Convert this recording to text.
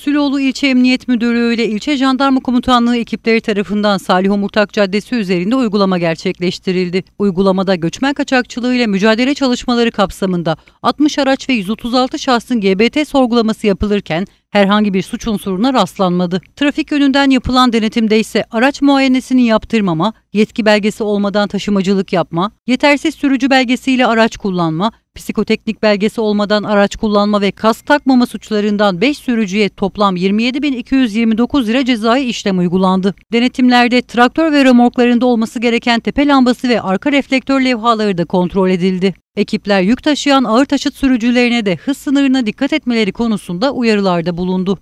Süloğlu İlçe Emniyet Müdürlüğü ile İlçe Jandarma Komutanlığı ekipleri tarafından Salih Umurtak Caddesi üzerinde uygulama gerçekleştirildi. Uygulamada göçmen kaçakçılığı ile mücadele çalışmaları kapsamında 60 araç ve 136 şahsın GBT sorgulaması yapılırken herhangi bir suç unsuruna rastlanmadı. Trafik yönünden yapılan denetimde ise araç muayenesini yaptırmama, yetki belgesi olmadan taşımacılık yapma, yetersiz sürücü belgesiyle araç kullanma, psikoteknik belgesi olmadan araç kullanma ve kask takmama suçlarından 5 sürücüye toplam 27.229 lira cezai işlem uygulandı. Denetimlerde traktör ve remorklarında olması gereken tepe lambası ve arka reflektör levhaları da kontrol edildi. Ekipler yük taşıyan ağır taşıt sürücülerine de hız sınırına dikkat etmeleri konusunda uyarılarda bulundu.